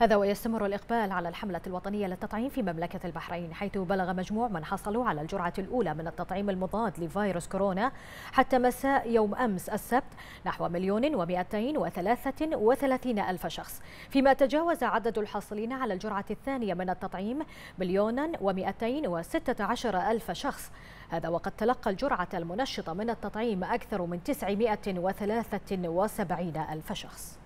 هذا ويستمر الإقبال على الحملة الوطنية للتطعيم في مملكة البحرين حيث بلغ مجموع من حصلوا على الجرعة الأولى من التطعيم المضاد لفيروس كورونا حتى مساء يوم أمس السبت نحو مليون ومئتين وثلاثة وثلاثين ألف شخص فيما تجاوز عدد الحاصلين على الجرعة الثانية من التطعيم مليونا ومئتين وستة عشر ألف شخص هذا وقد تلقى الجرعة المنشطة من التطعيم أكثر من وسبعين ألف شخص